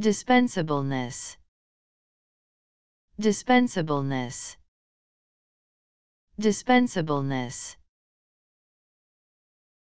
dispensableness dispensableness dispensableness